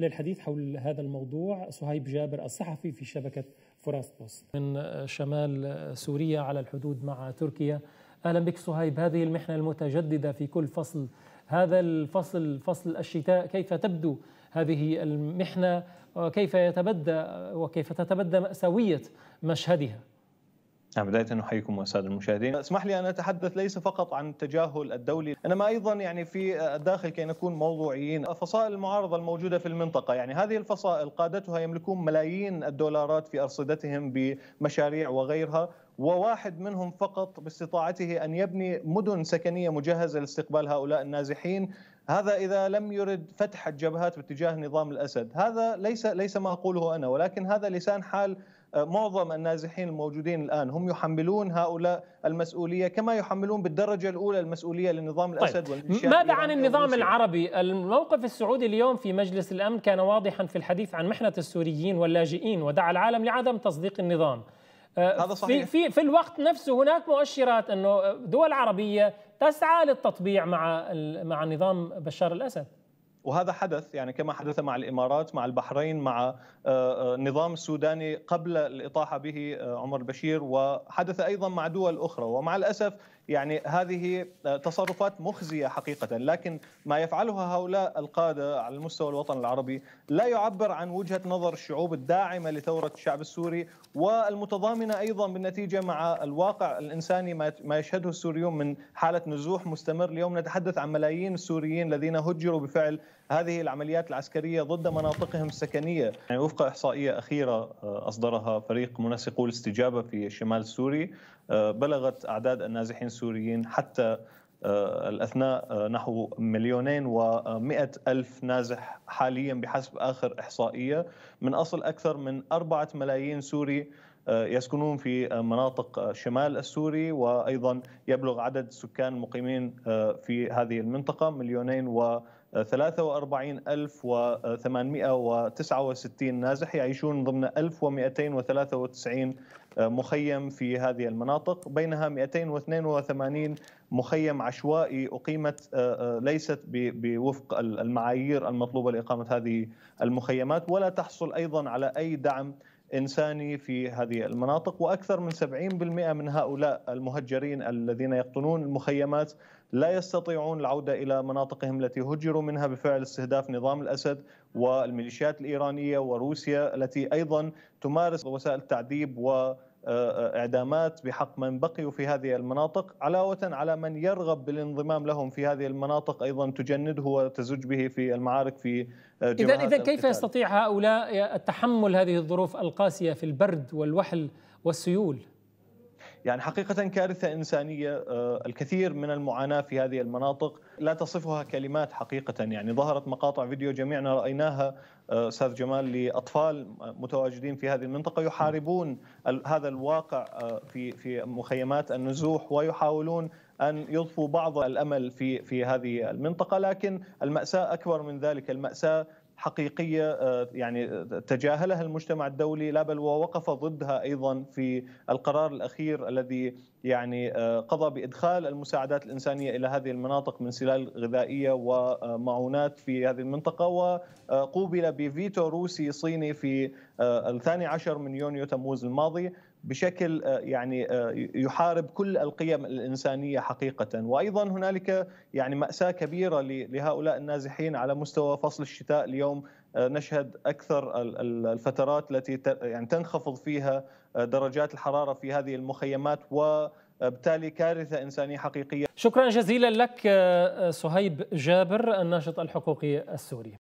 للحديث حول هذا الموضوع صهيب جابر الصحفي في شبكة فراس بوست من شمال سوريا على الحدود مع تركيا أهلا بك صهيب هذه المحنة المتجددة في كل فصل هذا الفصل فصل الشتاء كيف تبدو هذه المحنة وكيف يتبدى وكيف تتبدى مأساوية مشهدها بداية نحييكم وسادة المشاهدين اسمح لي أن أتحدث ليس فقط عن التجاهل الدولي إنما أيضا يعني في الداخل كي نكون موضوعيين فصائل المعارضة الموجودة في المنطقة يعني هذه الفصائل قادتها يملكون ملايين الدولارات في أرصدتهم بمشاريع وغيرها وواحد منهم فقط باستطاعته أن يبني مدن سكنية مجهزة لاستقبال هؤلاء النازحين هذا اذا لم يرد فتح الجبهات باتجاه نظام الاسد، هذا ليس ليس ما اقوله انا ولكن هذا لسان حال آه، معظم النازحين الموجودين الان هم يحملون هؤلاء المسؤوليه كما يحملون بالدرجه الاولى المسؤوليه للنظام طيب، الاسد طيب. ماذا عن النظام العربي؟ الموقف السعودي اليوم في مجلس الامن كان واضحا في الحديث عن محنه السوريين واللاجئين ودعا العالم لعدم تصديق النظام. آه، هذا صحيح. في في في الوقت نفسه هناك مؤشرات انه دول عربيه تسعى للتطبيع مع مع نظام بشار الاسد. وهذا حدث يعني كما حدث مع الامارات مع البحرين مع النظام آه، آه، السوداني قبل الاطاحه به آه، عمر البشير وحدث ايضا مع دول اخرى ومع الاسف يعني هذه تصرفات مخزيه حقيقه لكن ما يفعلها هؤلاء القاده على المستوى الوطن العربي لا يعبر عن وجهه نظر الشعوب الداعمه لثوره الشعب السوري والمتضامنه ايضا بالنتيجه مع الواقع الانساني ما يشهده السوريون من حاله نزوح مستمر اليوم نتحدث عن ملايين السوريين الذين هجروا بفعل هذه العمليات العسكرية ضد مناطقهم السكنية يعني وفق إحصائية أخيرة آه، أصدرها فريق منسقو الاستجابة في الشمال السوري آه، بلغت أعداد النازحين السوريين حتى آه، الأثناء نحو مليونين ومئة ألف نازح حاليا بحسب آخر إحصائية من أصل أكثر من أربعة ملايين سوري آه، يسكنون في مناطق الشمال السوري وأيضا يبلغ عدد السكان المقيمين آه، في هذه المنطقة مليونين و 43869 نازح يعيشون ضمن 1293 آه، مخيم في هذه المناطق بينها 282 مخيم عشوائي أقيمت ليست بوفق المعايير المطلوبة لإقامة هذه المخيمات ولا تحصل أيضا على أي دعم انساني في هذه المناطق واكثر من 70% من هؤلاء المهجرين الذين يقطنون المخيمات لا يستطيعون العوده الى مناطقهم التي هجروا منها بفعل استهداف نظام الاسد والميليشيات الايرانيه وروسيا التي ايضا تمارس وسائل التعذيب و اعدامات بحق من بقيوا في هذه المناطق علاوه على من يرغب بالانضمام لهم في هذه المناطق ايضا تجنده وتزج به في المعارك في آه، اذا اذا كيف يستطيع هؤلاء تحمل هذه الظروف القاسيه في البرد والوحل والسيول؟ يعني حقيقة كارثة إنسانية آه، الكثير من المعاناة في هذه المناطق لا تصفها كلمات حقيقة يعني ظهرت مقاطع فيديو جميعنا رأيناها آه، أستاذ جمال لأطفال متواجدين في هذه المنطقة يحاربون هذا الواقع آه، في في مخيمات النزوح ويحاولون ان يضفوا بعض الامل في في هذه المنطقه لكن الماساه اكبر من ذلك الماساه حقيقيه آه، يعني آه، تجاهلها المجتمع الدولي لا بل ووقف ضدها ايضا في القرار الاخير الذي يعني آه، قضى بادخال المساعدات الانسانيه الى هذه المناطق من سلال غذائيه ومعونات في هذه المنطقه وقوبل بفيتو روسي صيني في الثاني عشر من يونيو تموز الماضي بشكل آه، يعني آه، يحارب كل القيم الانسانيه حقيقه، وايضا هنالك يعني ماساه كبيره لهؤلاء النازحين على مستوى فصل الشتاء اليوم آه، نشهد اكثر الفترات التي يعني تنخفض فيها درجات الحراره في هذه المخيمات و بالتالي كارثه انسانيه حقيقيه شكرا جزيلا لك سهيب جابر الناشط الحقوقي السوري